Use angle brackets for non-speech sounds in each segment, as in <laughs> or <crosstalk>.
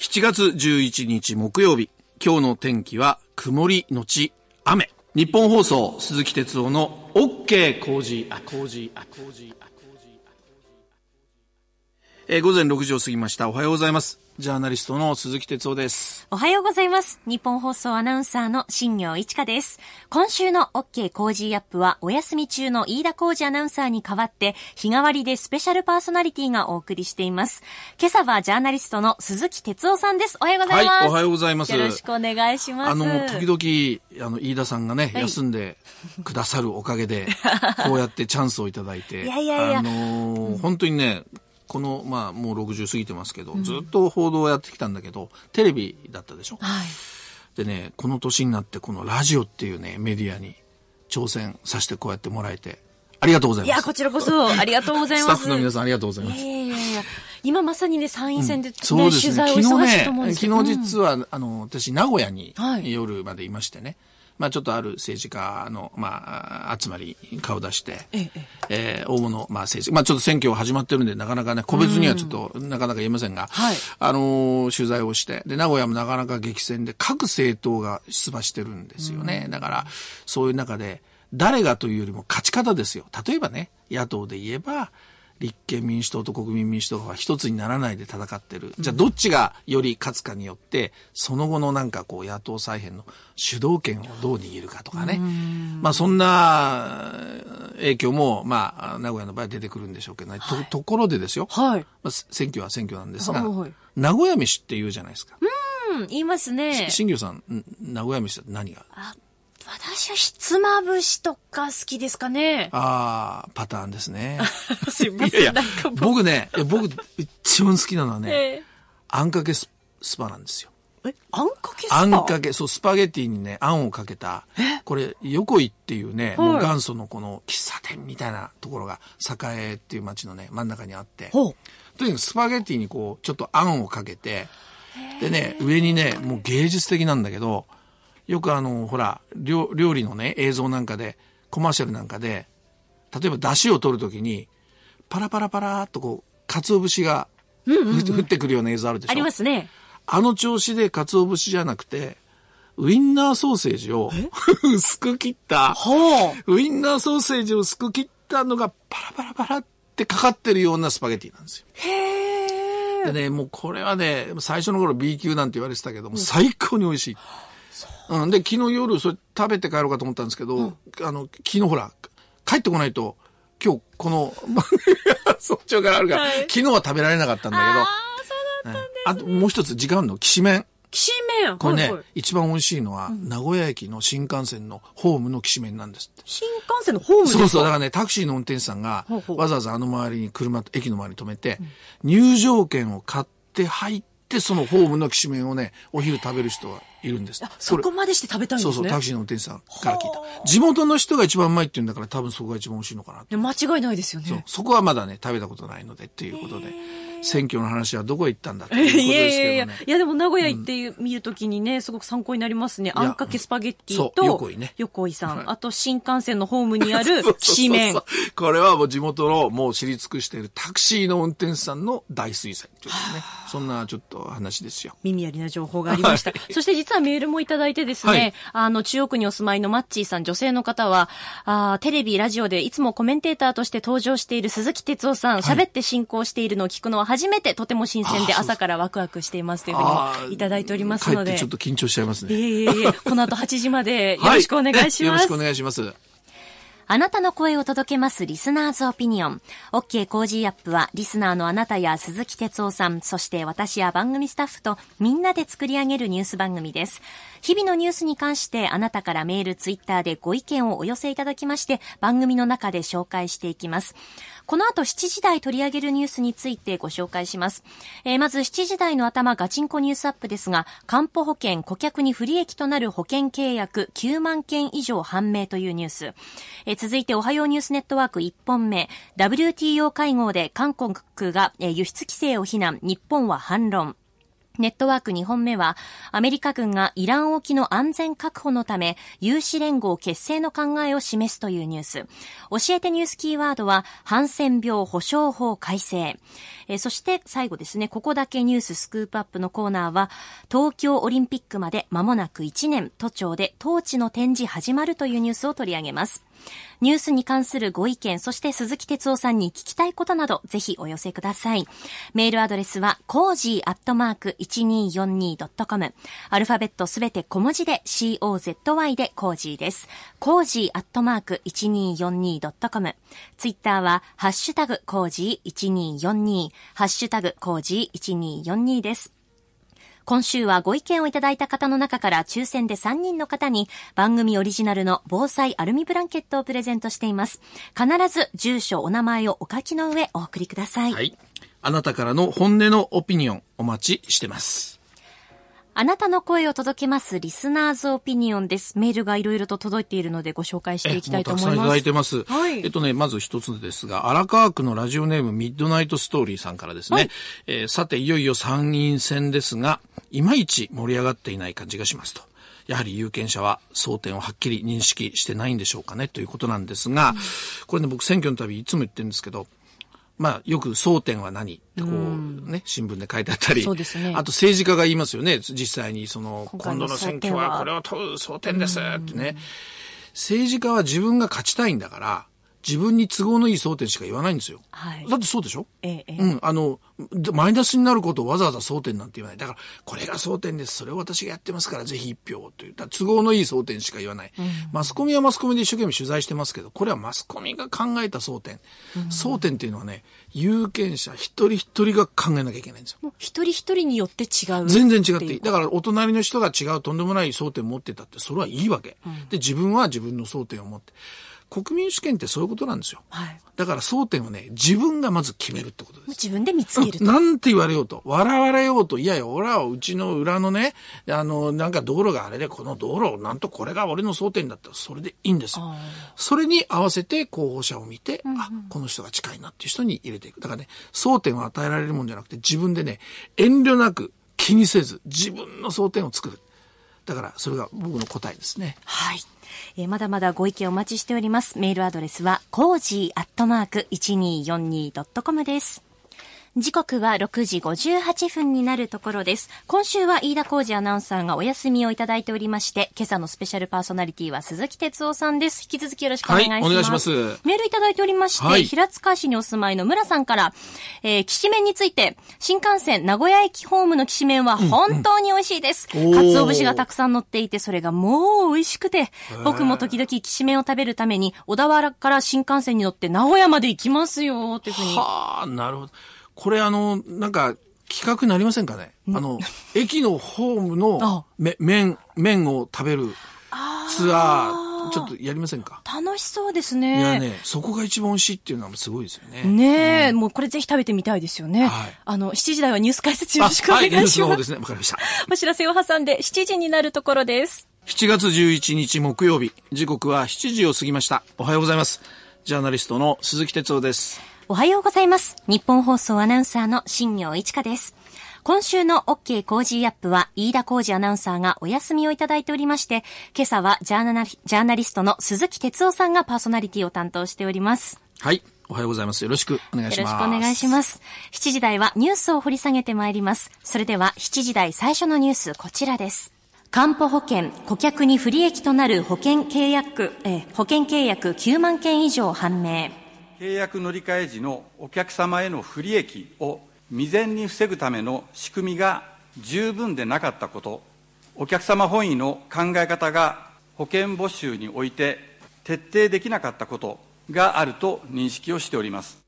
7月11日木曜日、今日の天気は曇りのち雨。日本放送、鈴木哲夫の OK 工事、あ、工事、あ、工事、あ、工事、あ、工事。え午前6時を過ぎました。おはようございます。ジャーナリストの鈴木哲夫です。おはようございます。日本放送アナウンサーの新庄一華です。今週の OK コージーアップは、お休み中の飯田浩二アナウンサーに代わって、日替わりでスペシャルパーソナリティがお送りしています。今朝はジャーナリストの鈴木哲夫さんです。おはようございます。はい、おはようございます。よろしくお願いします。あの、時々、あの、飯田さんがね、はい、休んでくださるおかげで、こうやってチャンスをいただいて、<laughs> いやいやいや、あのー本当にね、この、まあ、もう60過ぎてますけど、ずっと報道をやってきたんだけど、テレビだったでしょ。はいでね、この年になってこのラジオっていうね、メディアに挑戦させてこうやってもらえて、ありがとうございます。いや、こちらこそ、ありがとうございます。スタッフの皆さんありがとうございます。いやいやいや今まさにね、参院選で、ねうん、そうですね、昨日ね、昨日実は、あの、私、名古屋に夜までいましてね、はいまあ、ちょっとある政治家の、まあ、集まり顔出して、えええー、大物、まあ、政治、まあ、ちょっと選挙始まってるんで、なかなかね、個別にはちょっと、なかなか言えませんが、はい、あの取材をして、で、名古屋もなかなか激戦で、各政党が出馬してるんですよね。だから、そういう中で、誰がというよりも勝ち方ですよ。例えばね、野党で言えば、立憲民主党と国民民主党は一つにならないで戦ってる。じゃあどっちがより勝つかによって、その後のなんかこう野党再編の主導権をどう握るかとかね。まあそんな影響も、まあ名古屋の場合出てくるんでしょうけどね。はい、とところでですよ。はい。まあ選挙は選挙なんですが、はい、名古屋飯って言うじゃないですか。うん、言いますね。新旧さん、名古屋飯って何があ私はひつまぶしとか好きですかね。ああ、パターンですね。<laughs> すいません、いやいや僕ね、僕、一番好きなのはね、えー、あんかけスパなんですよ。え、あんかけスパあんかけ、そう、スパゲティにね、あんをかけた、これ、横井っていうね、はい、もう元祖のこの喫茶店みたいなところが、栄っていう街のね、真ん中にあって、とにかくスパゲティにこう、ちょっとあんをかけて、でね、上にね、もう芸術的なんだけど、よくあの、ほら、料理のね、映像なんかで、コマーシャルなんかで、例えば出汁を取るときに、パラパラパラっとこう、鰹節が、降ってくるような映像あるでしょ。ありますね。あの調子で鰹節じゃなくて、ウインナーソーセージを <laughs> 薄く切った、ウインナーソーセージをすく切ったのがパラパラパラってかかってるようなスパゲティなんですよ。へー。でね、もうこれはね、最初の頃 B 級なんて言われてたけども、最高に美味しい。うんうん、で、昨日夜、それ食べて帰ろうかと思ったんですけど、うん、あの、昨日ほら、帰ってこないと、今日この番組が早朝からあるから、はい、昨日は食べられなかったんだけど。ああ、そうだったんだ。あともう一つ、時間の、きしめん。きしめんこれね、はいはい、一番美味しいのは、うん、名古屋駅の新幹線のホームのきしめんなんです新幹線のホームそうそう。だからね、タクシーの運転手さんが、ほうほうわざわざあの周りに車、駅の周りに止めて、うん、入場券を買って入っってそのホームのきしめんをねお昼食べる人はいるんですそこまでして食べたいんですねそうそうタクシーの運転手さんから聞いた地元の人が一番うまいって言うんだから多分そこが一番美味しいのかな間違いないですよねそこはまだね食べたことないのでっていうことで。選挙の話はどこへ行ったんだいうことですけど、ね、<laughs> いやいやいや、いやでも名古屋行って見るときにね、すごく参考になりますね。あんかけスパゲッティと、横井ね。横井さん、あと新幹線のホームにある、<laughs> き面めんこれはもう地元のもう知り尽くしているタクシーの運転手さんの大水薦といね。そんなちょっと話ですよ。耳ありな情報がありました。はい、そして実はメールもいただいてですね、はい、あの、中央区にお住まいのマッチーさん、女性の方は、あテレビ、ラジオでいつもコメンテーターとして登場している鈴木哲夫さん、喋って進行しているのを聞くのは初めてとても新鮮で朝からワクワクしていますというふうにいただいておりますので。ちょっと緊張しちゃいますね。いえいえいえ、この後8時までよろしくお願いします。はいね、よろしくお願いします。あなたの声を届けますリスナーズオピニオン。OK コージーアップはリスナーのあなたや鈴木哲夫さん、そして私や番組スタッフとみんなで作り上げるニュース番組です。日々のニュースに関してあなたからメール、ツイッターでご意見をお寄せいただきまして番組の中で紹介していきます。この後7時台取り上げるニュースについてご紹介します。えー、まず7時台の頭ガチンコニュースアップですが、かんぽ保険顧客に不利益となる保険契約9万件以上判明というニュース。えー、続いておはようニュースネットワーク1本目、WTO 会合で韓国が輸出規制を非難、日本は反論。ネットワーク2本目は、アメリカ軍がイラン沖の安全確保のため、有志連合結成の考えを示すというニュース。教えてニュースキーワードは、ハンセン病保障法改正。えそして最後ですね、ここだけニューススクープアップのコーナーは、東京オリンピックまで間もなく1年、都庁で統治の展示始まるというニュースを取り上げます。ニュースに関するご意見、そして鈴木哲夫さんに聞きたいことなど、ぜひお寄せください。メールアドレスは、コージーアットマーク 1242.com。アルファベットすべて小文字で、COZY でコージーです。コージーアットマーク 1242.com。ツイッターは、ハッシュタグコージー1242、ハッシュタグコージー1242です。今週はご意見をいただいた方の中から抽選で3人の方に番組オリジナルの防災アルミブランケットをプレゼントしています。必ず住所、お名前をお書きの上お送りください。はい。あなたからの本音のオピニオンお待ちしてます。あなたの声を届けますリスナーズオピニオンです。メールがいろいろと届いているのでご紹介していきたいと思います。たくさんいただいてます。はい、えっとね、まず一つですが、荒川区のラジオネームミッドナイトストーリーさんからですね、はい、えー、さて、いよいよ参院選ですが、いまいち盛り上がっていない感じがしますと。やはり有権者は争点をはっきり認識してないんでしょうかねということなんですが、うん、これね、僕選挙の度いつも言ってるんですけど、まあ、よく争点は何ってこう、ね、新聞で書いてあったり、そうですね、あと政治家が言いますよね、実際にその今度の選挙はこれを問う争点ですってね。政治家は自分が勝ちたいんだから、自分に都合のいい争点しか言わないんですよ。はい、だってそうでしょ、ええ、うん。あの、マイナスになることをわざわざ争点なんて言わない。だから、これが争点です。それを私がやってますから、ぜひ一票という。都合のいい争点しか言わない、うん、マスコミはマスコミで一生懸命取材してますけど、これはマスコミが考えた争点。うん、争点っていうのはね、有権者一人一人が考えなきゃいけないんですよ。もう一人一人によって違う全然違っていい。だから、お隣の人が違うとんでもない争点持ってたって、それはいいわけ。うん、で、自分は自分の争点を持って。国民主権ってそういうことなんですよ。はい、だから争点をね、自分がまず決めるってことです。自分で見つける、なんて言われようと、笑われようと、いやいや、俺はうちの裏のね、あの、なんか道路があれで、この道路、なんとこれが俺の争点だったら、それでいいんですよ。それに合わせて候補者を見て、うんうん、あ、この人が近いなっていう人に入れていく。だからね、争点を与えられるもんじゃなくて、自分でね、遠慮なく気にせず、自分の争点を作る。だからそれが僕の答えですね。はい。えー、まだまだご意見お待ちしております。メールアドレスは、コージーアットマーク 1242.com です。時刻は6時58分になるところです。今週は飯田浩二アナウンサーがお休みをいただいておりまして、今朝のスペシャルパーソナリティは鈴木哲夫さんです。引き続きよろしくお願いします。はい、お願いします。メールいただいておりまして、はい、平塚市にお住まいの村さんから、えー、きしめんについて、新幹線名古屋駅ホームのきしめんは本当に美味しいです。うんうん、鰹節がたくさん乗っていて、それがもう美味しくて、僕も時々きしめんを食べるために、小田原から新幹線に乗って名古屋まで行きますよ、というふうに。はあ、なるほど。これあの、なんか、企画なりませんかね、ん、あの、駅のホームの <laughs> め、麺、麺を食べるツアー。ちょっとやりませんか楽しそうですね。いやね、そこが一番美味しいっていうのはすごいですよね。ねえ、うん、もうこれぜひ食べてみたいですよね。はい、あの、7時台はニュース解説よろしくお願いします。はい、ニュースの方ですね。わかりました。<laughs> お知らせを挟んで7時になるところです。7月11日木曜日、時刻は7時を過ぎました。おはようございます。ジャーナリストの鈴木哲夫です。おはようございます。日本放送アナウンサーの新業一華です。今週の OK コージーアップは、飯田浩二アナウンサーがお休みをいただいておりまして、今朝はジャーナリジャーナリストの鈴木哲夫さんがパーソナリティを担当しております。はい。おはようございます。よろしくお願いします。よろしくお願いします。7時台はニュースを掘り下げてまいります。それでは7時台最初のニュース、こちらです。官保保険、顧客に不利益となる保険契約、え保険契約9万件以上判明。契約乗り換え時のお客様への不利益を未然に防ぐための仕組みが十分でなかったこと、お客様本位の考え方が保険募集において徹底できなかったことがあると認識をしております。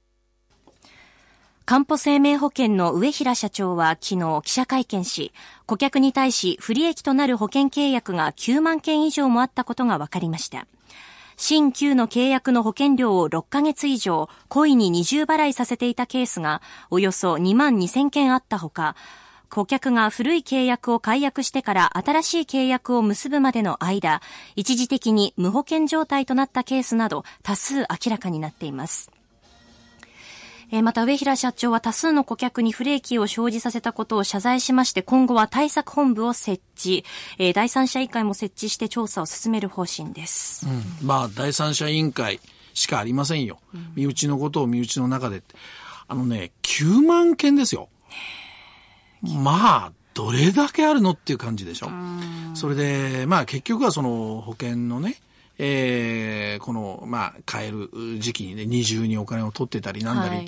か保生命保険の上平社長は昨日記者会見し、顧客に対し不利益となる保険契約が9万件以上もあったことが分かりました。新旧の契約の保険料を6ヶ月以上、故意に二重払いさせていたケースが、およそ2万2000件あったほか、顧客が古い契約を解約してから新しい契約を結ぶまでの間、一時的に無保険状態となったケースなど多数明らかになっています。えまた上平社長は多数の顧客に不利益を生じさせたことを謝罪しまして、今後は対策本部を設置、え第三者委員会も設置して調査を進める方針です。うん、まあ、第三者委員会しかありませんよ。身内のことを身内の中で。あのね、9万件ですよ。まあ、どれだけあるのっていう感じでしょ。それで、まあ結局はその保険のね、えー、この、まあ、買える時期にね、二重にお金を取ってたりなんだり、はい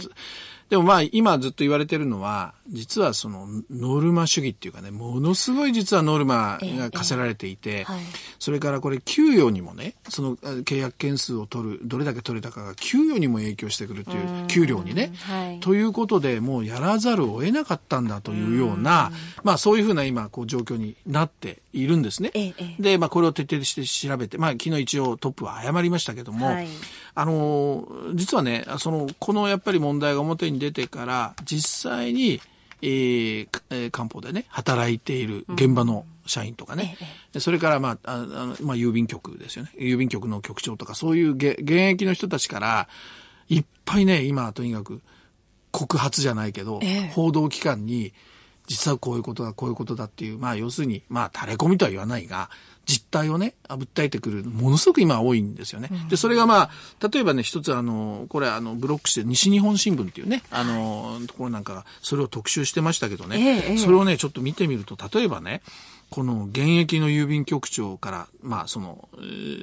でもまあ今ずっと言われてるのは、実はそのノルマ主義っていうかね、ものすごい実はノルマが課せられていて、それからこれ給与にもね、その契約件数を取る、どれだけ取れたかが給与にも影響してくるという、給料にね、ということでもうやらざるを得なかったんだというような、まあそういうふうな今こう状況になっているんですね。で、まあこれを徹底して調べて、まあ昨日一応トップは謝りましたけども、あの、実はね、その、このやっぱり問題が表にに出てから実際に、えー、え漢方でね、働いている現場の社員とかね、うん、それから、まあ、あのまあ、郵便局ですよね。郵便局の局長とか、そういう現役の人たちから、いっぱいね、今、とにかく、告発じゃないけど、え報道機関に、実はこういうことだ、こういうことだっていう、まあ、要するに、まあ、垂れ込みとは言わないが、実態をね、あぶったいてくる、ものすごく今多いんですよね。うん、で、それがまあ、例えばね、一つあの、これあの、ブロックして、西日本新聞っていうね、あの、ところなんか、それを特集してましたけどね、えー、それをね、ちょっと見てみると、例えばね、この現役の郵便局長から、まあ、その、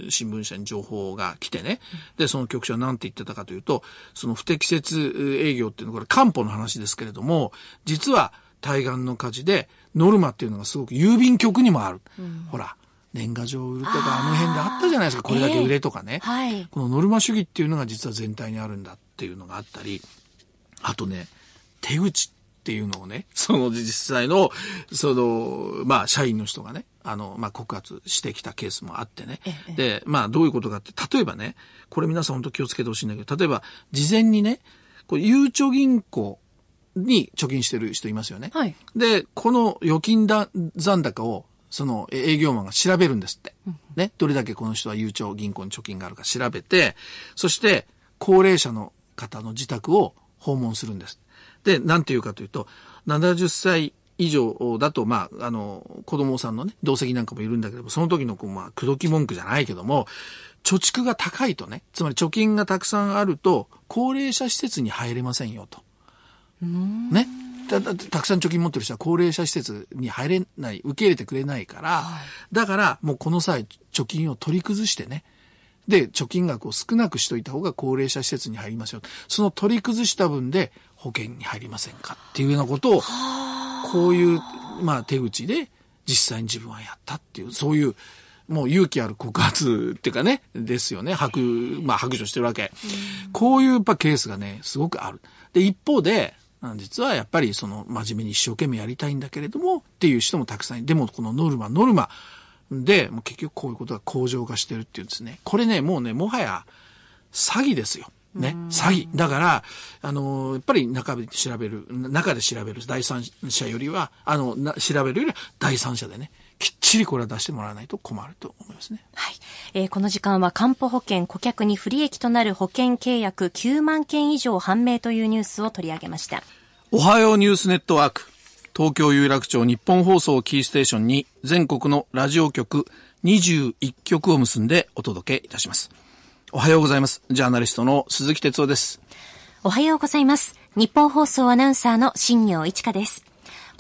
新聞社に情報が来てね、で、その局長は何て言ってたかというと、その不適切営業っていうのは、これ、官報の話ですけれども、実は、対岸の火事で、ノルマっていうのがすごく郵便局にもある。うん、ほら、年賀状を売るとかあの辺であったじゃないですかこれだけ売れとかね、えーはい、このノルマ主義っていうのが実は全体にあるんだっていうのがあったりあとね手口っていうのをね <laughs> その実際のそのまあ社員の人がねあの、まあ、告発してきたケースもあってね。えで、まあ、どういうことかって、例えばね、これ皆さん本当気をつけてほしいんだけど、例えば、事前にね、これ、ゆうちょ銀行に貯金してる人いますよね。はい、で、この預金残高をその営業マンが調べるんですって。ね。どれだけこの人はゆうちょ銀行に貯金があるか調べて、そして高齢者の方の自宅を訪問するんです。で、なんていうかというと、70歳以上だと、まあ、あの、子供さんのね、同席なんかもいるんだけども、その時の、まあ、口説き文句じゃないけども、貯蓄が高いとね、つまり貯金がたくさんあると、高齢者施設に入れませんよと。ね。たたくさん貯金持ってる人は高齢者施設に入れない、受け入れてくれないから、はい、だからもうこの際貯金を取り崩してね、で、貯金額を少なくしといた方が高齢者施設に入りますよ。その取り崩した分で保険に入りませんかっていうようなことを、こういう、まあ手口で実際に自分はやったっていう、そういう、もう勇気ある告発っていうかね、ですよね。白、まあ白状してるわけ。こういうやっぱケースがね、すごくある。で、一方で、実はやっぱりその真面目に一生懸命やりたいんだけれどもっていう人もたくさんでもこのノルマ、ノルマで、もう結局こういうことが向上化してるっていうんですね。これね、もうね、もはや詐欺ですよ。ね、詐欺。だから、あの、やっぱり中で調べる、中で調べる第三者よりは、あの、な調べるよりは第三者でね、きっちりこれは出してもらわないと困ると思いますね。はい。えー、この時間は漢方保険顧客に不利益となる保険契約9万件以上判明というニュースを取り上げました。おはようニュースネットワーク。東京有楽町日本放送キーステーションに全国のラジオ局21局を結んでお届けいたします。おはようございます。ジャーナリストの鈴木哲夫です。おはようございます。日本放送アナウンサーの新庸一華です。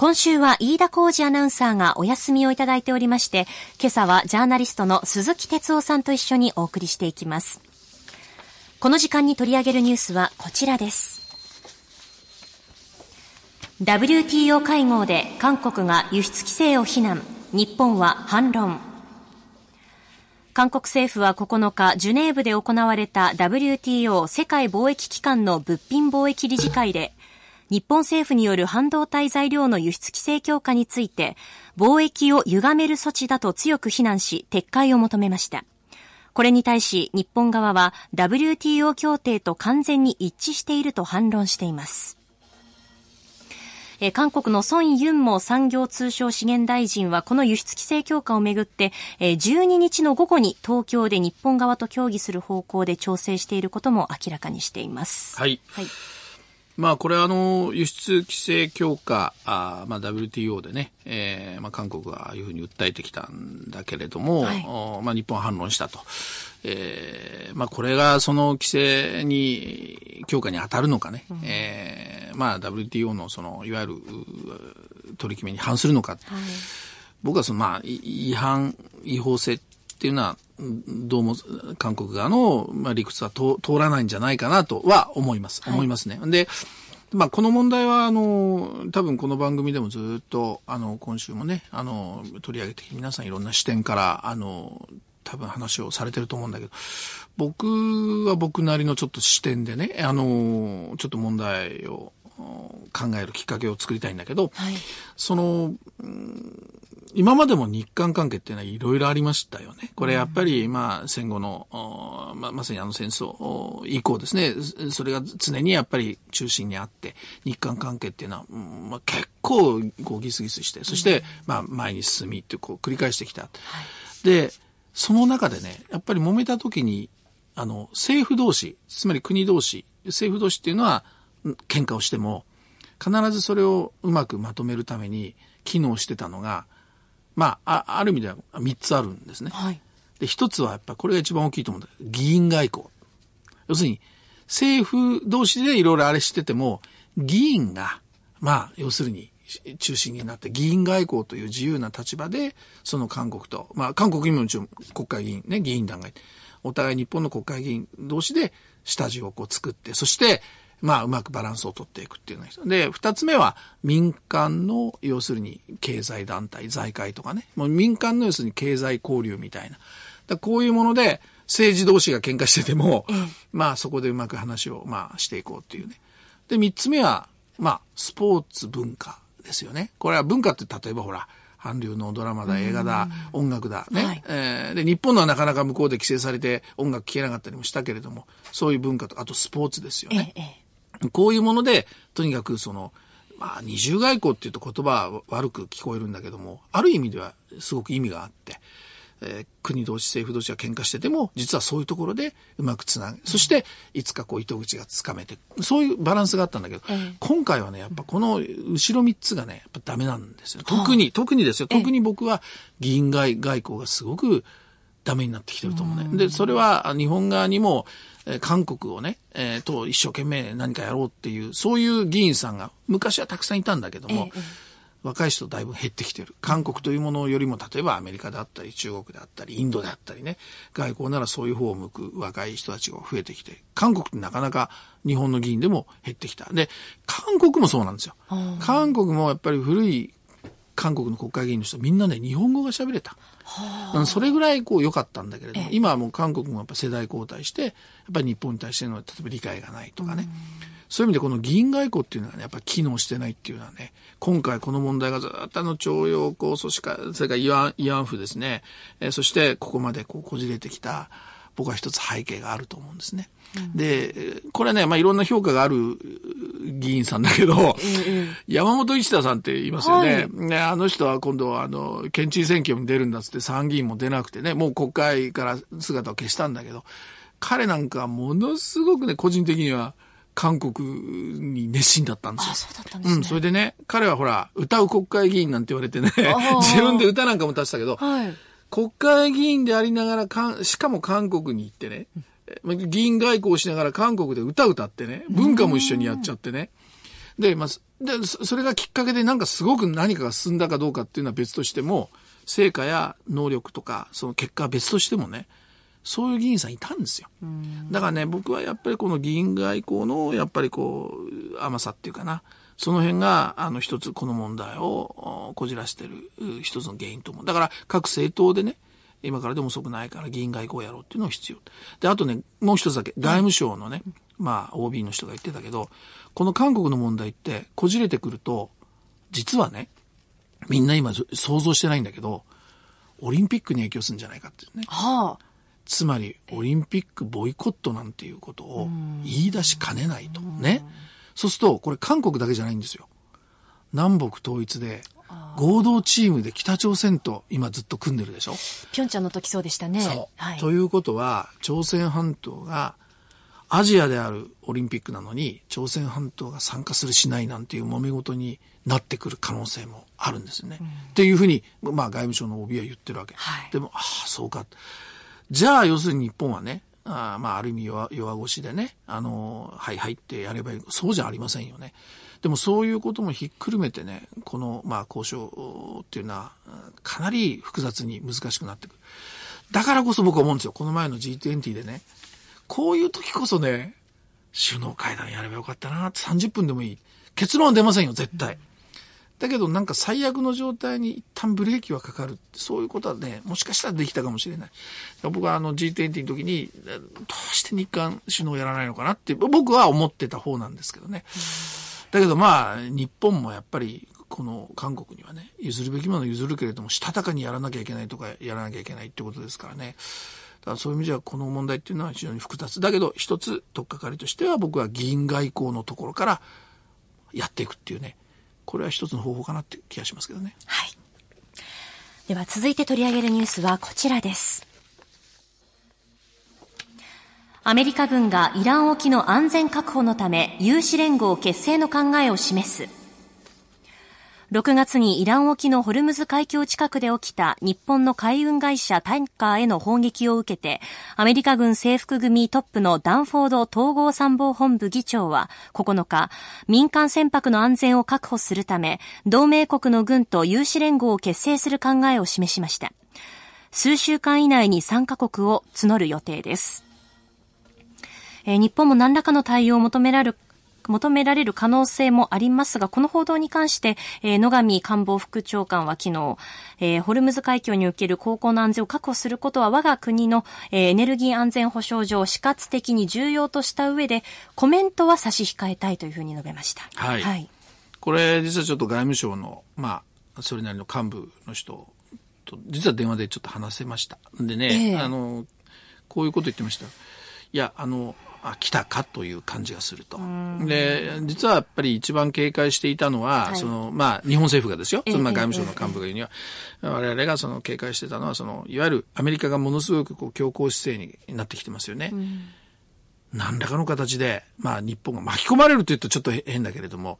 今週は飯田浩二アナウンサーがお休みをいただいておりまして、今朝はジャーナリストの鈴木哲夫さんと一緒にお送りしていきます。この時間に取り上げるニュースはこちらです。WTO 会合で韓国が輸出規制を非難、日本は反論。韓国政府は9日、ジュネーブで行われた WTO 世界貿易機関の物品貿易理事会で、日本政府による半導体材料の輸出規制強化について、貿易を歪める措置だと強く非難し、撤回を求めました。これに対し、日本側は WTO 協定と完全に一致していると反論しています。え韓国の孫ユンモ産業通商資源大臣はこの輸出規制強化をめぐって、え12日の午後に東京で日本側と協議する方向で調整していることも明らかにしています。はい、はいまあ、これあの、輸出規制強化、あまあ、WTO でね、えー、まあ、韓国がああいうふうに訴えてきたんだけれども、はい、まあ、日本は反論したと。えー、まあ、これがその規制に、強化に当たるのかね、うん、えー、まあ、WTO のその、いわゆる、取り決めに反するのか。はい、僕はその、まあ、違反、違法性っていうのは、どうも韓国側の、ま理屈は通らないんじゃないかなとは思います。思いますね。で、まあ、この問題は、あの、多分この番組でもずっと、あの、今週もね、あの、取り上げて皆さんいろんな視点から、あの、多分話をされてると思うんだけど、僕は僕なりのちょっと視点でね、あの、ちょっと問題を考えるきっかけを作りたいんだけど、はい、その、今までも日韓関係っていうのはいろいろありましたよね。これやっぱり、まあ、戦後の、ままさにあの戦争以降ですね、それが常にやっぱり中心にあって、日韓関係っていうのは、まあ、結構こうギスギスして、そして、まあ、前に進みってこう繰り返してきた。はい、で、その中でね、やっぱり揉めた時に、あの、政府同士、つまり国同士、政府同士っていうのは、喧嘩をしても必ずそれをうまくまとめるために機能してたのがまあある意味では3つあるんですね。はい、で一つはやっぱこれが一番大きいと思うんだけど議員外交。要するに政府同士でいろいろあれしてても議員がまあ要するに中心になって議員外交という自由な立場でその韓国と、まあ、韓国にももちろん国会議員ね議員団がお互い日本の国会議員同士で下地をこう作ってそしてまあ、うまくバランスをとっていくっていうのがで、二つ目は、民間の、要するに、経済団体、財界とかね、もう民間の要するに経済交流みたいな。だこういうもので、政治同士が喧嘩してても、まあ、そこでうまく話を、まあ、していこうっていうね。で、三つ目は、まあ、スポーツ文化ですよね。これは文化って、例えばほら、韓流のドラマだ、映画だ、音楽だ、ね。はい、えー、で、日本のはなかなか向こうで規制されて音楽聴けなかったりもしたけれども、そういう文化と、あとスポーツですよね。ええこういうもので、とにかくその、まあ、二重外交っていうと言葉は悪く聞こえるんだけども、ある意味ではすごく意味があって、えー、国同士、政府同士が喧嘩してても、実はそういうところでうまくつなぐ。そして、いつかこう糸口がつかめて、そういうバランスがあったんだけど、えー、今回はね、やっぱこの後ろ三つがね、やっぱダメなんですよ。特に、特にですよ。特に僕は議員外外交がすごくダメになってきてると思うね。で、それは日本側にも、え韓国をね、えー、と一生懸命何かやろうっていう、そういう議員さんが昔はたくさんいたんだけども、え若い人だいぶ減ってきてる。韓国というものよりも、例えばアメリカであったり、中国であったり、インドであったりね、外交ならそういう方を向く若い人たちが増えてきて、韓国ってなかなか日本の議員でも減ってきた。で、韓国もそうなんですよ。韓国もやっぱり古い韓国の国会議員の人、みんなね、日本語が喋れた。それぐらいこう良かったんだけれども、今はもう韓国もやっぱ世代交代して、やっぱり日本に対しての例えば理解がないとかね。そういう意味でこの議員外交っていうのはね、やっぱ機能してないっていうのはね、今回この問題がずっとあの徴用工、そしか、それから慰安婦ですね、えー、そしてここまでこうこじれてきた、僕は一つ背景があると思うんですね。で、これね、まあ、いろんな評価がある議員さんだけど、山本一太さんって言いますよね。はい、ね、あの人は今度あの、県知事選挙に出るんだっつって参議院も出なくてね、もう国会から姿を消したんだけど、彼なんかものすごくね、個人的には、韓国に熱心だったんですよ。あそうだったんですね。うん、それでね、彼はほら、歌う国会議員なんて言われてね、<laughs> 自分で歌なんかも出したけど、はい国会議員でありながらかしかも韓国に行ってね、議員外交しながら韓国で歌歌ってね、文化も一緒にやっちゃってね。で、まあ、で、それがきっかけでなんかすごく何かが進んだかどうかっていうのは別としても、成果や能力とか、その結果は別としてもね、そういう議員さんいたんですよ。だからね、僕はやっぱりこの議員外交の、やっぱりこう、甘さっていうかな、その辺が、あの、一つこの問題をこじらしてる一つの原因と思う。だから、各政党でね、今からでも遅くないから議員外交やろうっていうのが必要。で、あとね、もう一つだけ、外務省のね、まあ、OB の人が言ってたけど、この韓国の問題って、こじれてくると、実はね、みんな今想像してないんだけど、オリンピックに影響するんじゃないかっていうね。はあ、つまり、オリンピックボイコットなんていうことを言い出しかねないと。ね。そうすると、これ韓国だけじゃないんですよ。南北統一で、合同チームで北朝鮮と今ずっと組んでるでしょ。ピョンチャンの時そうでしたね。はい、ということは、朝鮮半島が、アジアであるオリンピックなのに、朝鮮半島が参加するしないなんていう揉め事になってくる可能性もあるんですね。うん、っていうふうに、まあ外務省の OB は言ってるわけ。はい、でも、ああ、そうか。じゃあ、要するに日本はね、あまあ、ある意味弱弱腰でね、あの、はいはいってやればいい。そうじゃありませんよね。でもそういうこともひっくるめてね、この、まあ、交渉っていうのは、かなり複雑に難しくなってくる。だからこそ僕は思うんですよ。この前の G20 でね、こういう時こそね、首脳会談やればよかったなって30分でもいい。結論は出ませんよ、絶対。うんだけどなんか最悪の状態に一旦ブレーキはかかる。そういうことはね、もしかしたらできたかもしれない。僕はあの G20 の時に、どうして日韓首脳やらないのかなって、僕は思ってた方なんですけどね。だけどまあ、日本もやっぱり、この韓国にはね、譲るべきもの譲るけれども、したたかにやらなきゃいけないとか、やらなきゃいけないってことですからね。だからそういう意味ではこの問題っていうのは非常に複雑。だけど、一つ、とっかかりとしては僕は議員外交のところからやっていくっていうね。これは一つの方法かなって気がしますけどね。はい。では続いて取り上げるニュースはこちらです。アメリカ軍がイラン沖の安全確保のため有志連合結成の考えを示す。6月にイラン沖のホルムズ海峡近くで起きた日本の海運会社タンカーへの砲撃を受けて、アメリカ軍制服組トップのダンフォード統合参謀本部議長は9日、民間船舶の安全を確保するため、同盟国の軍と有志連合を結成する考えを示しました。数週間以内に3カ国を募る予定です。え日本も何らかの対応を求められる求められる可能性もありますが、この報道に関して、えー、野上官房副長官は昨日、えー、ホルムズ海峡における航行の安全を確保することは我が国の、えー、エネルギー安全保障上死活的に重要とした上で、コメントは差し控えたいというふうに述べました。はい。はい、これ、実はちょっと外務省の、まあ、それなりの幹部の人と、実は電話でちょっと話せました。でね、えー、あの、こういうこと言ってました。いや、あの、来たかという感じがすると。で、実はやっぱり一番警戒していたのは、はい、その、まあ、日本政府がですよ、そのまあ外務省の幹部が言うには、我々がその警戒してたのは、その、いわゆるアメリカがものすごくこう強硬姿勢になってきてますよね。何らかの形で、まあ日本が巻き込まれるというとちょっと変だけれども、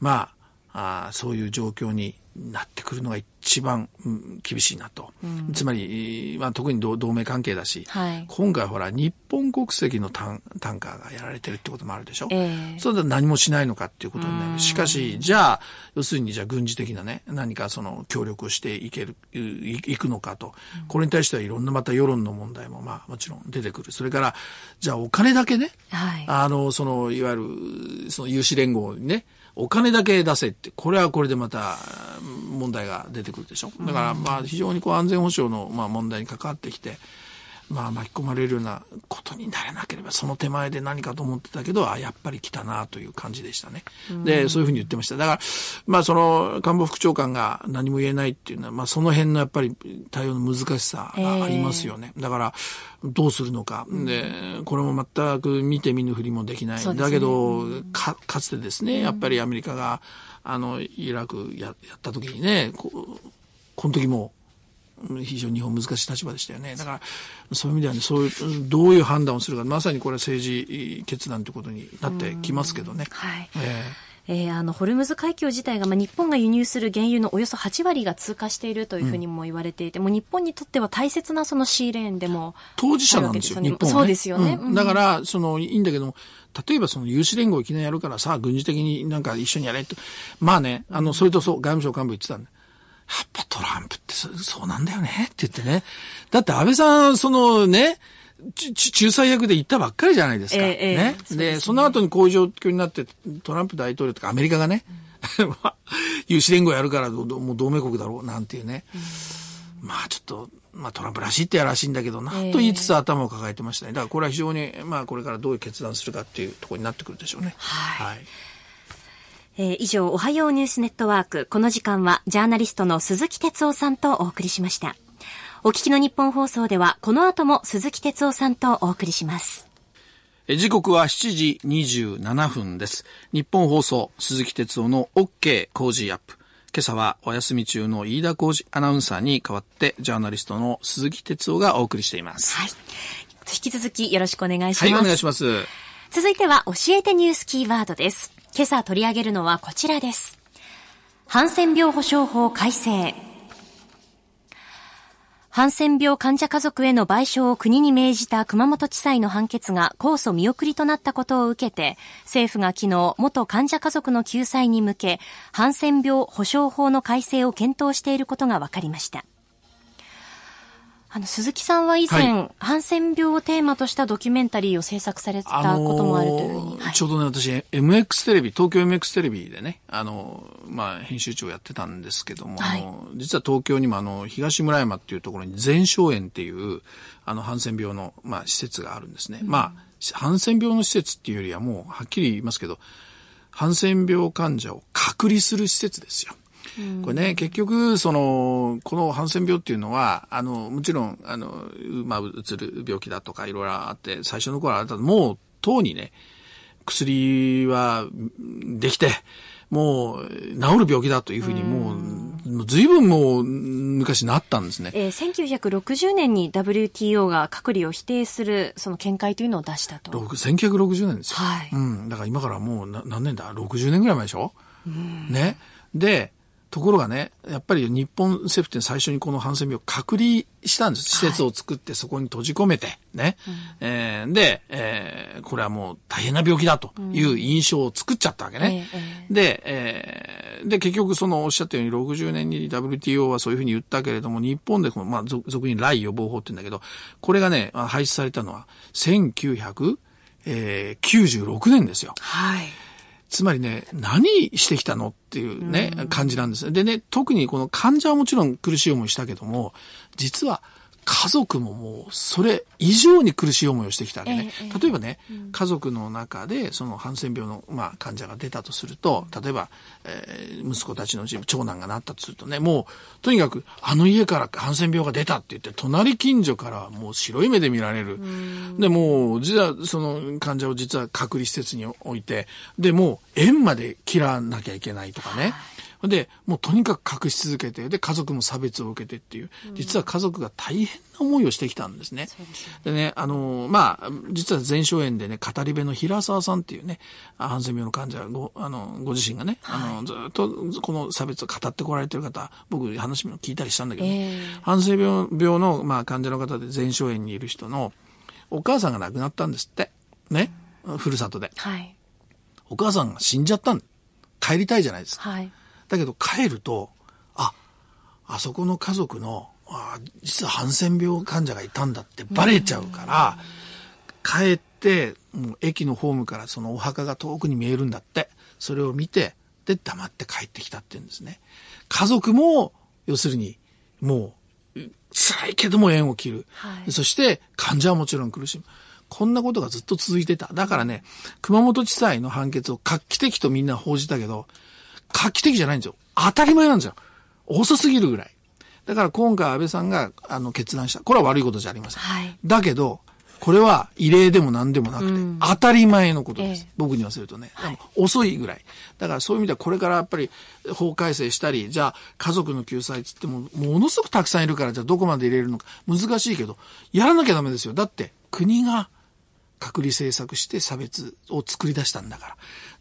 まああそういう状況になってくるのが一番、うん、厳しいなと、うん、つまり、まあ、特に同盟関係だし、はい、今回ほら日本国籍のタンタンカーがやられてるってこともあるでしょ、えー、それで何もしないのかっていうことになるしかしじゃあ要するにじゃあ軍事的なね何かその協力をしていけるいくのかとこれに対してはいろんなまた世論の問題も、まあ、もちろん出てくるそれからじゃあお金だけね、はい、あのそのいわゆるその有志連合にねお金だけ出せって、これはこれでまた問題が出てくるでしょ。だから、まあ、非常にこう安全保障の、まあ、問題に関わってきて、まあ、巻き込まれるようなことになれなければその手前で何かと思ってたけどあやっぱり来たなという感じでしたね。でそういうふうに言ってましただから、まあ、その官房副長官が何も言えないっていうのは、まあ、その辺のやっぱり対応の難しさがありますよね。えー、だからどうするのか、でこれも全く見て見ぬふりもできない、ね、だけどかかつてですねやっぱりアメリカがあのイラクややった時にねこの時も非常に日本難しい立場でしたよね。だから、そういう意味ではね、そういう、どういう判断をするか、まさにこれは政治決断ということになってきますけどね。はい。えーえー、あのホルムズ海峡自体が、まあ、日本が輸入する原油のおよそ8割が通過しているというふうにも言われていて、うん、もう日本にとっては大切なそのシーレーンでも当事者なんですよ、ね、日本は、ね、そうですよね。うん、だから、そのいいんだけども、例えばその有志連合いきなりやるからさ、軍事的になんか一緒にやれと。まあね、あの、それとそう、外務省幹部言ってたんで。やっぱトランプってそそうなんだよねって言ってね。だって安倍さん、そのね、仲裁役で行ったばっかりじゃないですか。ええね、えねで、ね、その後にこういう状況になって、トランプ大統領とかアメリカがね、は有志連合やるからもう同盟国だろうなんていうね。うん、まあちょっと、まあトランプらしいってやらしいんだけどな、と言いつつ頭を抱えてましたね。だからこれは非常に、まあこれからどういう決断するかっていうところになってくるでしょうね。はい、はいえー、以上、おはようニュースネットワーク。この時間は、ジャーナリストの鈴木哲夫さんとお送りしました。お聞きの日本放送では、この後も鈴木哲夫さんとお送りします。時刻は7時27分です。日本放送、鈴木哲夫の OK 工事アップ。今朝はお休み中の飯田工事アナウンサーに代わって、ジャーナリストの鈴木哲夫がお送りしています。はい。引き続きよろしくお願いします。はい、お願いします。続いては、教えてニュースキーワードです。今朝取り上げるのはこちらです。ハンセン病保障法改正。ハンセン病患者家族への賠償を国に命じた熊本地裁の判決が控訴見送りとなったことを受けて、政府が昨日、元患者家族の救済に向け、ハンセン病保障法の改正を検討していることが分かりました。あの鈴木さんは以前、はい、ハンセン病をテーマとしたドキュメンタリーを制作されたこともあるというふうに、ちょうどね私 MX テレビ東京 MX テレビでねあの、まあ、編集長やってたんですけども、はい、あの実は東京にもあの東村山っていうところに全哨園っていうあのハンセン病の、まあ、施設があるんですね、うん、まあハンセン病の施設っていうよりはもうはっきり言いますけどハンセン病患者を隔離する施設ですよ。これね、結局、その、このハンセン病っていうのは、あの、もちろん、あの、まあ、うつる病気だとかいろいろあって、最初の頃はあったもう、とうにね、薬はできて、もう治る病気だというふうにもう、もう随分もう昔なったんですね。えー、1960年に WTO が隔離を否定するその見解というのを出したと。1960年ですよ。はい。うん。だから今からもう何年だ ?60 年ぐらい前でしょ、うん、ね。で、ところがね、やっぱり日本政府って最初にこのハンセン病を隔離したんです。施設を作ってそこに閉じ込めて、ね。えで、えこれはもう大変な病気だという印象を作っちゃったわけね。で、えで、結局そのおっしゃったように60年に WTO はそういうふうに言ったけれども、日本でこの、まあ、俗に来予防法って言うんだけど、これがね、廃止されたのは1996年ですよ。はい。つまりね、何してきたのっていうね、感じなんです。でね、特にこの患者はもちろん苦しい思いしたけども、実は家族ももうそれ以上に苦しい思いをしてきたんでね、例えばね、家族の中でそのハンセン病の、まあ、患者が出たとすると例えば、えー、息子たちのうち長男がなったとするとねもうとにかくあの家からハンセン病が出たって言って隣近所からもう白い目で見られる、でもう実はその患者を実は隔離施設に置いてでもう縁まで切らなきゃいけないとかね。はいで、もうとにかく隠し続けて、で、家族も差別を受けてっていう、実は家族が大変な思いをしてきたんですね。でね、あの、まあ、実は前哨炎でね、語り部の平沢さんっていうね、ハンセン病の患者ご、あの、ご自身がね、あの、ずっとこの差別を語ってこられてる方、僕話も聞いたりしたんだけど、ね、ハンセン病病の、まあ、患者の方で前哨炎にいる人の、お母さんが亡くなったんですって。ね。ふるさとで。はい。お母さんが死んじゃったん帰りたいじゃないですか。はい。だけど帰ると、あ、あそこの家族の、あ実はハンセン病患者がいたんだってバレちゃうから、帰って、もう駅のホームからそのお墓が遠くに見えるんだって、それを見て、で、黙って帰ってきたって言うんですね。家族も、要するに、もう、辛いけども縁を切る、はい、そして患者はもちろん苦しむ。こんなことがずっと続いてた。だからね、熊本地裁の判決を画期的とみんな報じたけど、画期的じゃないんですよ。当たり前なんですよ。遅すぎるぐらい。だから今回安倍さんが、あの、決断した。これは悪いことじゃありません。はい、だけど、これは異例でも何でもなくて、当たり前のことです。僕に言わせるとね。でも遅いぐらい。だからそういう意味ではこれからやっぱり法改正したり、じゃあ家族の救済つっても、ものすごくたくさんいるから、じゃあどこまで入れるのか難しいけど、やらなきゃダメですよ。だって国が隔離政策して差別を作り出したんだから。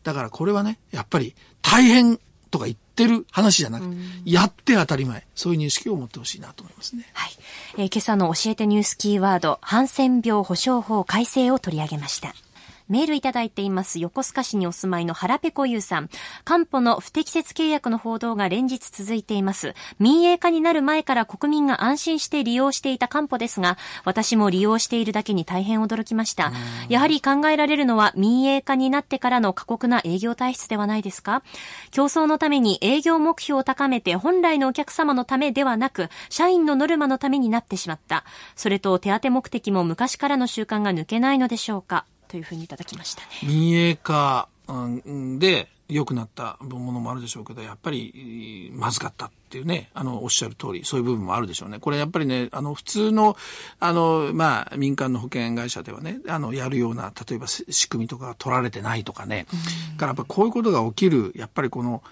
だからこれはね、やっぱり大変とか言ってる話じゃなくて、やって当たり前。そういう認識を持ってほしいなと思いますね。はい。えー、今朝の教えてニュースキーワード、ハンセン病保障法改正を取り上げました。メールいただいています。横須賀市にお住まいの原ペコユうさん。官保の不適切契約の報道が連日続いています。民営化になる前から国民が安心して利用していた官保ですが、私も利用しているだけに大変驚きました。やはり考えられるのは民営化になってからの過酷な営業体質ではないですか競争のために営業目標を高めて本来のお客様のためではなく、社員のノルマのためになってしまった。それと手当目的も昔からの習慣が抜けないのでしょうかというふうにいただきましたね。民営化で良くなったものもあるでしょうけど、やっぱりまずかったっていうね、あの、おっしゃる通り、そういう部分もあるでしょうね。これやっぱりね、あの、普通の、あの、まあ、民間の保険会社ではね、あの、やるような、例えば仕組みとか取られてないとかね、だからやっぱこういうことが起きる、やっぱりこの、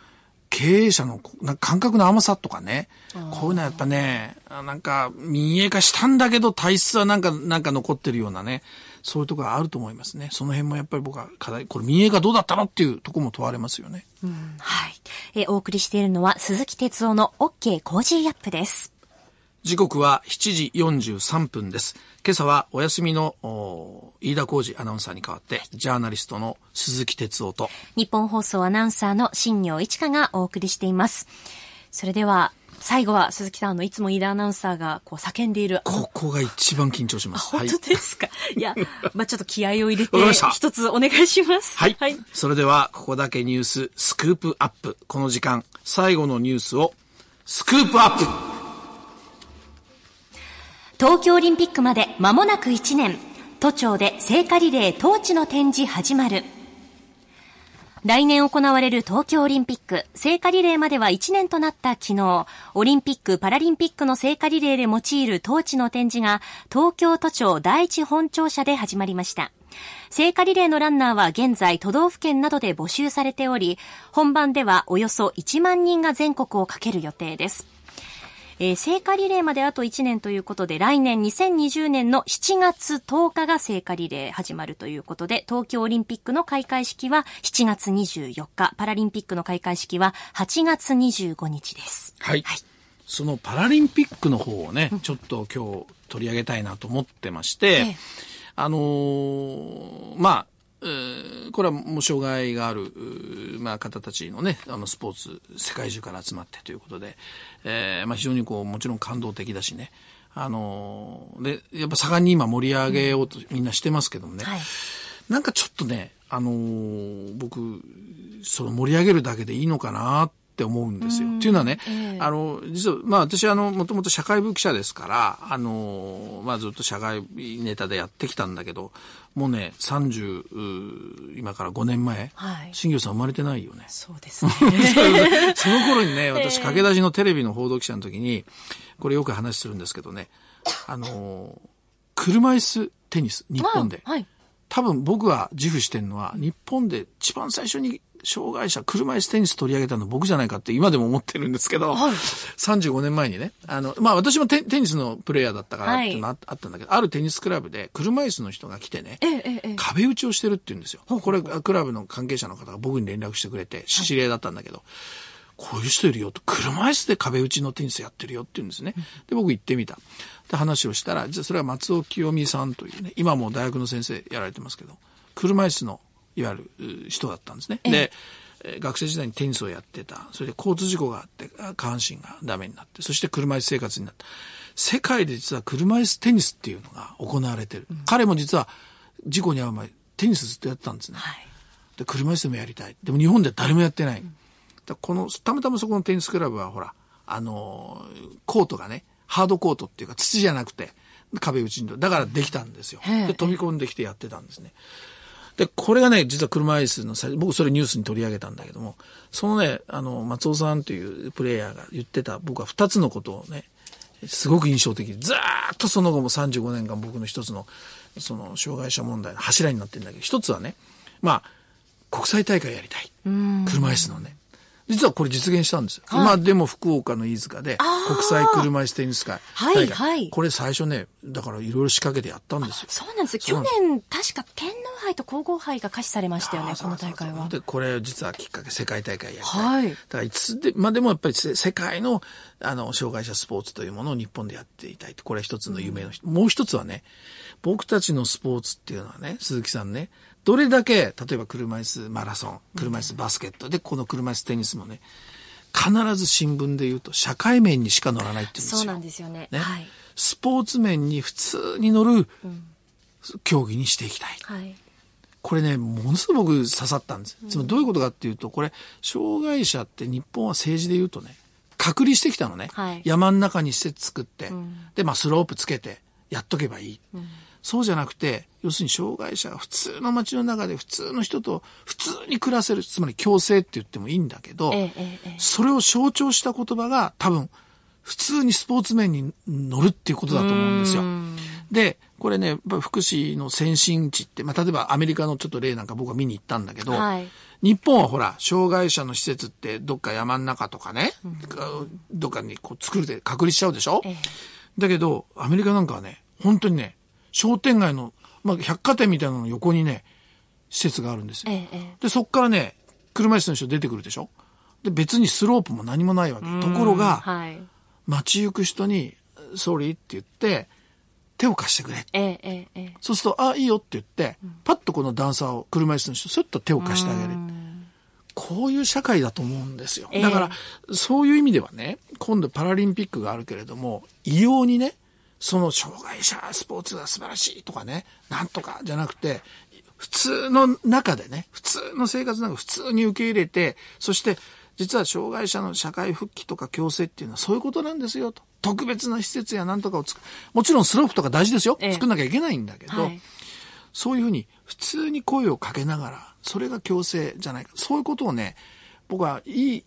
経営者の感覚の甘さとかね、こういうのはやっぱね、なんか民営化したんだけど体質はなんか、なんか残ってるようなね、そういうところがあると思いますね。その辺もやっぱり僕は課題、これ民営化どうだったのっていうところも問われますよね。うん、はい。えお送りしているのは鈴木哲夫の OK コージーアップです。時刻は7時43分です。今朝はお休みの飯田浩二アナウンサーに代わって、ジャーナリストの鈴木哲夫と、日本放送アナウンサーの新庄一華がお送りしています。それでは、最後は鈴木さん、の、いつも飯田アナウンサーがこう叫んでいる。ここが一番緊張します。本当ですか、はい、いや、<laughs> まあちょっと気合を入れて、一つお願いします。はい。はい、それでは、ここだけニュース、スクープアップ。この時間、最後のニュースを、スクープアップ東京オリンピックまで間もなく1年。都庁で聖火リレートーチの展示始まる。来年行われる東京オリンピック、聖火リレーまでは1年となった昨日、オリンピック・パラリンピックの聖火リレーで用いるトーチの展示が、東京都庁第一本庁舎で始まりました。聖火リレーのランナーは現在都道府県などで募集されており、本番ではおよそ1万人が全国をかける予定です。えー、聖火リレーまであと1年ということで、来年2020年の7月10日が聖火リレー始まるということで、東京オリンピックの開会式は7月24日、パラリンピックの開会式は8月25日です。はい。はい、そのパラリンピックの方をね、うん、ちょっと今日取り上げたいなと思ってまして、ええ、あのー、まあ、これはもう障害がある、まあ、方たちのね、あのスポーツ、世界中から集まってということで、えー、まあ、非常にこう、もちろん感動的だしね、あのー、で、やっぱ盛んに今盛り上げようとみんなしてますけどもね、はい、なんかちょっとね、あのー、僕、その盛り上げるだけでいいのかなってって思うんですよ。っていうのはね、えー、あの、実は、まあ私あの、もともと社会部記者ですから、あの、まあずっと社会ネタでやってきたんだけど、もうね、30、今から5年前、はい、新業さん生まれてないよね。そうですね。<laughs> その頃にね、私、駆け出しのテレビの報道記者の時に、これよく話するんですけどね、あの、車椅子テニス、日本で。まあはい、多分僕は自負してるのは、日本で一番最初に障害者、車椅子テニス取り上げたの僕じゃないかって今でも思ってるんですけど、35年前にね、あの、まあ私もテニスのプレイヤーだったからっていうのあったんだけど、はい、あるテニスクラブで車椅子の人が来てね、壁打ちをしてるって言うんですよ。これ、クラブの関係者の方が僕に連絡してくれて、指令だったんだけど、はいこういう人いるよと、車椅子で壁打ちのテニスやってるよって言うんですね。で、僕行ってみた。で、話をしたら、じゃあそれは松尾清美さんというね、今も大学の先生やられてますけど、車椅子のいわゆる人だったんですね。で学生時代にテニスをやってた。それで交通事故があって、下半身がダメになって、そして車椅子生活になった。世界で実は車椅子テニスっていうのが行われてる。うん、彼も実は事故に遭う前、テニスずっとやってたんですね。はい、で、車椅子もやりたい。でも日本では誰もやってない。うん、だこの、たまたまそこのテニスクラブはほら、あのー、コートがね、ハードコートっていうか土じゃなくて、壁打ちに、だからできたんですよ。で、飛び込んできてやってたんですね。えーで、これがね、実は車椅子の最初、僕それニュースに取り上げたんだけども、そのね、あの、松尾さんというプレイヤーが言ってた、僕は二つのことをね、すごく印象的。ずーっとその後も35年間僕の一つの、その、障害者問題の柱になってるんだけど、一つはね、まあ、国際大会やりたい。車椅子のね。実はこれ実現したんですよ。はい、今でも福岡の飯塚で、国際車椅子テニス会。はい、はい。これ最初ね、だからいろいろ仕掛けてやったんですよ。そうなんです去年、確か天皇杯と皇后杯が可視されましたよね、この大会は。で、これ実はきっかけ、世界大会やはい。だからいつで、まあでもやっぱり世界の、あの、障害者スポーツというものを日本でやっていたいこれは一つの夢の、うん、もう一つはね、僕たちのスポーツっていうのはね、鈴木さんね、どれだけ、例えば車椅子マラソン、車椅子バスケットで、この車椅子テニスもね、必ず新聞で言うと社会面にしか乗らないっていうんですよ。そうなんですよね。ねはい、スポーツ面に普通に乗る競技にしていきたい。はいこれね、ものすごく刺さったんです。つまりどういうことかっていうと、これ、障害者って日本は政治で言うとね、隔離してきたのね。はい、山の中に施設作って、うん、で、まあスロープつけて、やっとけばいい。うん、そうじゃなくて、要するに障害者が普通の街の中で普通の人と普通に暮らせる、つまり共生って言ってもいいんだけど、ええ、それを象徴した言葉が多分、普通にスポーツ面に乗るっていうことだと思うんですよ。で、これね、やっぱ福祉の先進地って、まあ、例えばアメリカのちょっと例なんか僕は見に行ったんだけど、はい、日本はほら、障害者の施設ってどっか山の中とかね、うん、どっかにこう作るで隔離しちゃうでしょ、ええ、だけど、アメリカなんかはね、本当にね、商店街のまあ、百貨店みたいなの横にね、施設があるんですよ。ええ、で、そっからね、車椅子の人出てくるでしょで、別にスロープも何もないわけ。ところが、はい、街行く人に、ソーリーって言って、手を貸してくれ。ええ、そうすると、あ、いいよって言って、パッとこのダンサーを、車椅子の人、スっと手を貸してあげる。こういう社会だと思うんですよ。だから、そういう意味ではね、今度パラリンピックがあるけれども、異様にね、その障害者スポーツが素晴らしいとかね、なんとかじゃなくて、普通の中でね、普通の生活なんか普通に受け入れて、そして実は障害者の社会復帰とか共生っていうのはそういうことなんですよと。特別な施設やなんとかを作る。もちろんスロープとか大事ですよ。ええ、作んなきゃいけないんだけど、はい、そういうふうに普通に声をかけながら、それが共生じゃないか。そういうことをね、僕はいい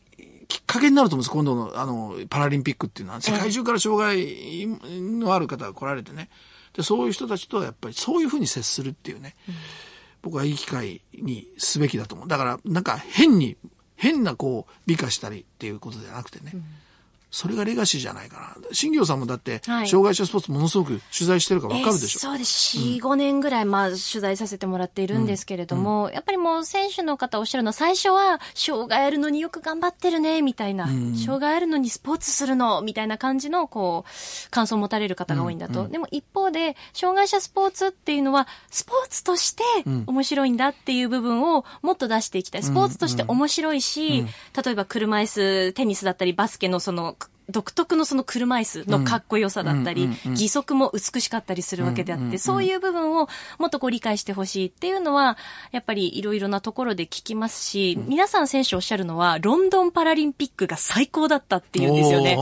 きっかけになると思うんです。今度の、あの、パラリンピックっていうのは、世界中から障害のある方が来られてね。で、そういう人たちとはやっぱりそういうふうに接するっていうね。うん、僕はいい機会にすべきだと思う。だから、なんか変に、変なこう、美化したりっていうことじゃなくてね。うんそれがレガシーじゃないかな。新業さんもだって、障害者スポーツものすごく取材してるから分かるでしょ。そうです。4、5年ぐらい、まあ、取材させてもらっているんですけれども、うんうん、やっぱりもう選手の方おっしゃるの、最初は、障害あるのによく頑張ってるね、みたいな、うん、障害あるのにスポーツするの、みたいな感じの、こう、感想を持たれる方が多いんだと。うんうん、でも一方で、障害者スポーツっていうのは、スポーツとして面白いんだっていう部分をもっと出していきたい。スポーツとして面白いし、例えば車椅子、テニスだったり、バスケのその、独特のその車椅子のかっこよさだったり、義足も美しかったりするわけであって、そういう部分をもっとこう理解してほしいっていうのは、やっぱりいろいろなところで聞きますし、皆さん選手おっしゃるのは、ロンドンパラリンピックが最高だったっていうんですよね。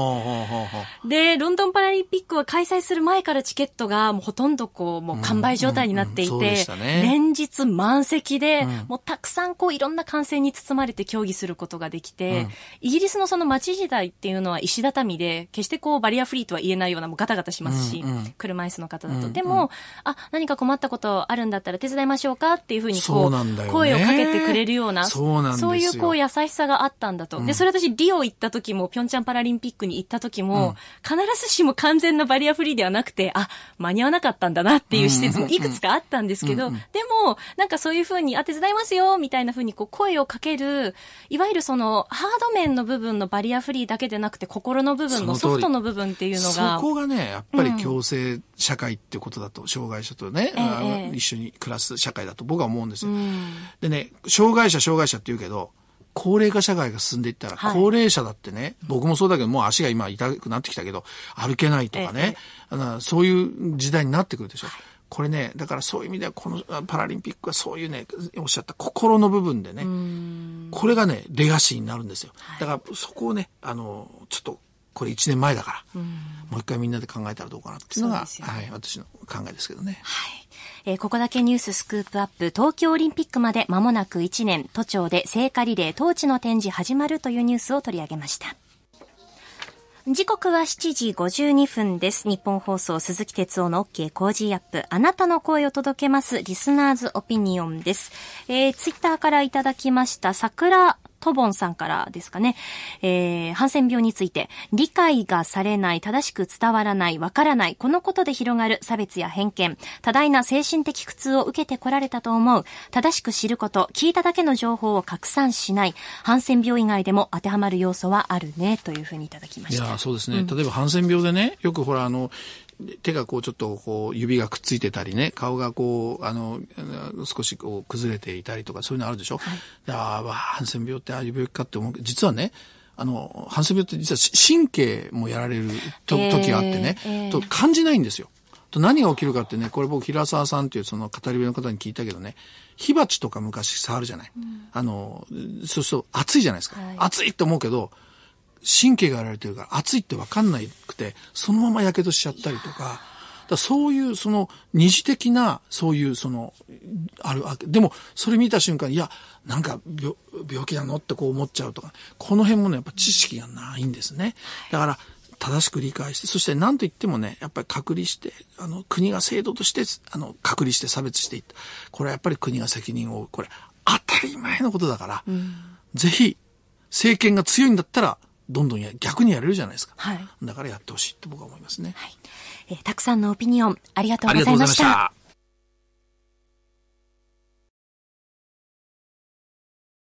で、ロンドンパラリンピックは開催する前からチケットがもうほとんどこう、もう完売状態になっていて、連日満席で、もうたくさんこういろんな歓声に包まれて競技することができて、イギリスのその街時代っていうのは石田畳で、決してこうバリアフリーとは言えないようなもうガタガタしますし、うんうん、車椅子の方だと。うんうん、でも、あ、何か困ったことあるんだったら手伝いましょうかっていうふうにこう、ね、声をかけてくれるような、そうそういうこう優しさがあったんだと。うん、で、それ私リオ行った時も、ピョンチャンパラリンピックに行った時も、うん、必ずしも完全なバリアフリーではなくて、あ、間に合わなかったんだなっていう施設もいくつかあったんですけど、でも、なんかそういうふうに、あ、手伝いますよ、みたいなふうにこう声をかける、いわゆるその、ハード面の部分のバリアフリーだけでなくて、心のの部分のソフトの部分っていうのがそこがねやっぱり共生社会ってことだと、うん、障害者とね、ええ、一緒に暮らす社会だと僕は思うんですよ、うん、でね障害者障害者って言うけど高齢化社会が進んでいったら、はい、高齢者だってね、僕もそうだけど、もう足が今痛くなってきたけど、歩けないとかね、ええ、あそういう時代になってくるでしょ。はい、これね、だからそういう意味では、このパラリンピックはそういうね、おっしゃった心の部分でね、これがね、レガシーになるんですよ。だからそこをね、あの、ちょっとこれ1年前だから、うん、もう一回みんなで考えたらどうかなっていうのが、ね、はい、私の考えですけどね。はい。えー、ここだけニューススクープアップ、東京オリンピックまで間もなく1年、都庁で聖火リレー、トーチの展示始まるというニュースを取り上げました。時刻は7時52分です。日本放送鈴木哲夫の OK コージーアップ。あなたの声を届けます。リスナーズオピニオンです。えー、ツイッターからいただきました桜トボンさんからですかね。えー、ハンセン病について、理解がされない、正しく伝わらない、わからない、このことで広がる差別や偏見、多大な精神的苦痛を受けてこられたと思う、正しく知ること、聞いただけの情報を拡散しない、ハンセン病以外でも当てはまる要素はあるね、というふうにいただきました。いや、そうですね。うん、例えばハンセン病でね、よくほら、あの、手がこうちょっとこう指がくっついてたりね、顔がこう、あの、少しこう崩れていたりとかそういうのあるでしょ、はい、ああ、ハンセン病ってああいう病気かって思う実はね、あの、ハンセン病って実は神経もやられる時があってね、えー、と感じないんですよ。と何が起きるかってね、これ僕平沢さんっていうその語り部の方に聞いたけどね、火鉢とか昔触るじゃない。うん、あの、そうすると熱いじゃないですか。はい、暑いって思うけど、神経がやられてるから熱いってわかんなくて、そのままやけどしちゃったりとか、だそういうその二次的な、そういうその、あるわけ。でも、それ見た瞬間、いや、なんか病病気なのってこう思っちゃうとか、この辺もね、やっぱ知識がないんですね。だから、正しく理解して、そして何と言ってもね、やっぱり隔離して、あの、国が制度として、あの、隔離して差別していった。これはやっぱり国が責任を負う。これ、当たり前のことだから、うん、ぜひ、政権が強いんだったら、どんどんや逆にやれるじゃないですか、はい、だからやってほしいと僕は思いますね、はい、えー、たくさんのオピニオンありがとうございました